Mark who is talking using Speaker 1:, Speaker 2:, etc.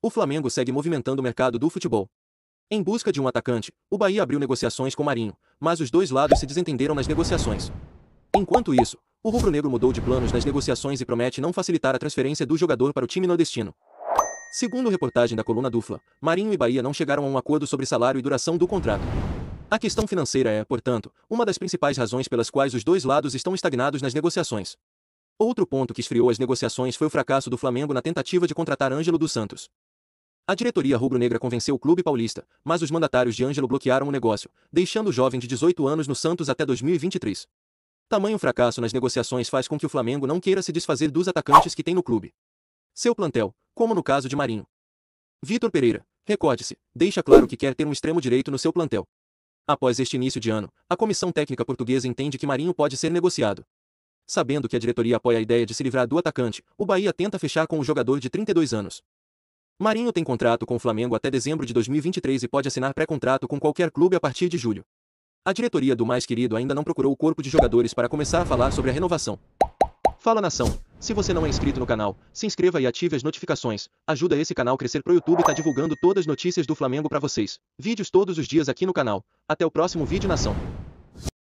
Speaker 1: O Flamengo segue movimentando o mercado do futebol. Em busca de um atacante, o Bahia abriu negociações com Marinho, mas os dois lados se desentenderam nas negociações. Enquanto isso, o rubro-negro mudou de planos nas negociações e promete não facilitar a transferência do jogador para o time nordestino. Segundo reportagem da coluna Dufla, Marinho e Bahia não chegaram a um acordo sobre salário e duração do contrato. A questão financeira é, portanto, uma das principais razões pelas quais os dois lados estão estagnados nas negociações. Outro ponto que esfriou as negociações foi o fracasso do Flamengo na tentativa de contratar Ângelo dos Santos. A diretoria rubro-negra convenceu o clube paulista, mas os mandatários de Ângelo bloquearam o negócio, deixando o jovem de 18 anos no Santos até 2023. Tamanho fracasso nas negociações faz com que o Flamengo não queira se desfazer dos atacantes que tem no clube. Seu plantel, como no caso de Marinho. Vitor Pereira, recorde-se, deixa claro que quer ter um extremo direito no seu plantel. Após este início de ano, a comissão técnica portuguesa entende que Marinho pode ser negociado. Sabendo que a diretoria apoia a ideia de se livrar do atacante, o Bahia tenta fechar com o jogador de 32 anos. Marinho tem contrato com o Flamengo até dezembro de 2023 e pode assinar pré-contrato com qualquer clube a partir de julho. A diretoria do mais querido ainda não procurou o corpo de jogadores para começar a falar sobre a renovação. Fala nação! Se você não é inscrito no canal, se inscreva e ative as notificações. Ajuda esse canal crescer pro YouTube tá divulgando todas as notícias do Flamengo para vocês. Vídeos todos os dias aqui no canal. Até o próximo vídeo nação.